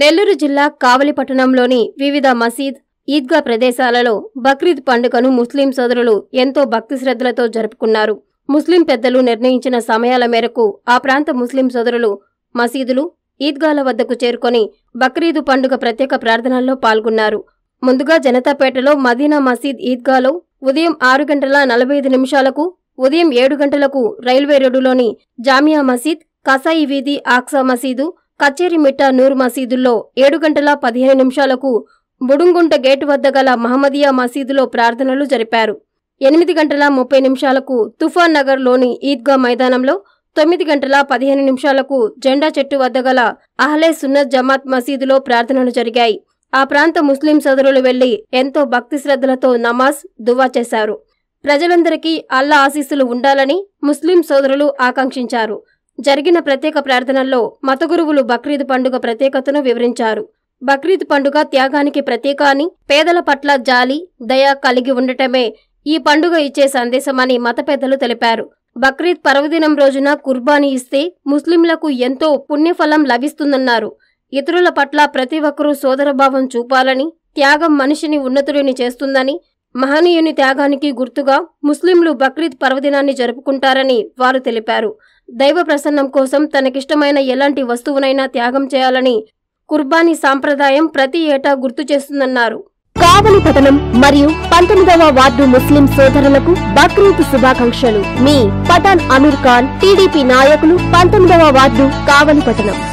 నెల్లూరు జిల్లా కావలి పట్టణంలోని వివిధ మసీద్ ఈద్గా ప్రదేశాలలో బక్రీద్ పండుగను ముస్లిం సోదరులు ఎంతో భక్తి శ్రద్ధలతో జరుపుకున్నారు ముస్లిం పెద్దలు నిర్ణయించిన సమయాల మేరకు ఆ ప్రాంత ముస్లిం సోదరులు మసీదులు ఈద్గాల వద్దకు చేరుకొని బక్రీదు పండుగ ప్రత్యేక ప్రార్థనల్లో పాల్గొన్నారు ముందుగా జనతాపేటలో మదీనా మసీద్ ఈద్గాలో ఉదయం ఆరు గంటల నలభై ఐదు నిమిషాలకు ఉదయం ఏడు గంటలకు రైల్వే రోడ్డులోని జామియా మసీద్ కసాయి వీధి ఆక్సా మసీదు కచ్చేరిమిట్ట నూర్ మసీదుల్లో ఏడు గంటల పదిహేను నిమిషాలకు బుడుంగుంట గేటు వద్ద గల మహమ్మదియా మసీదులో ప్రార్థనలు జరిపారు ఎనిమిది గంటల ముప్పై నిమిషాలకు తుఫాన్ నగర్లోని ఈద్గా మైదానంలో తొమ్మిది గంటల పదిహేను నిమిషాలకు జెండా చెట్టు వద్ద గల అహ్లే సున్నత్ జమాత్ మసీదులో ప్రార్థనలు జరిగాయి ఆ ప్రాంత ముస్లిం సోదరులు వెళ్లి ఎంతో భక్తి శ్రద్ధలతో నమాజ్ దువా చేశారు ప్రజలందరికీ అల్లా ఆశీస్సులు ఉండాలని ముస్లిం సోదరులు ఆకాంక్షించారు జరిగిన ప్రత్యేక ప్రార్థనల్లో మతగురువులు బక్రీద్ పండుగ ప్రత్యేకతను వివరించారు బక్రీద్ పండుగ త్యాగానికి ప్రత్యేక అని పేదల పట్ల జాలి దయ కలిగి ఉండటమే ఈ పండుగ ఇచ్చే సందేశమని మత పెద్దలు తెలిపారు బక్రీద్ పర్వదినం రోజున కుర్బానీ ఇస్తే ముస్లింలకు ఎంతో పుణ్యఫలం లభిస్తుందన్నారు ఇతరుల పట్ల ప్రతి ఒక్కరూ సోదరభావం చూపాలని త్యాగం మనిషిని ఉన్నతుడిని చేస్తుందని మహనీయుని త్యాగానికి గుర్తుగా ముస్లింలు బక్రీద్ పర్వదినాన్ని జరుపుకుంటారని వారు తెలిపారు దైవ ప్రసన్నం కోసం తనకిష్టమైన ఎలాంటి వస్తువునైనా త్యాగం చేయాలని కుర్బానీ సాంప్రదాయం ప్రతి ఏటా గుర్తు చేస్తుందన్నారు కావలి పతనం మరియు పంతొమ్మిదవ వార్డు ముస్లిం సోదరులకు బక్రీద్ శుభాకాంక్షలు మీ పఠాన్ అమీర్ ఖాన్ టీడీపీ నాయకులు పంతొమ్మిదవ వార్డు కావలి పట్టణం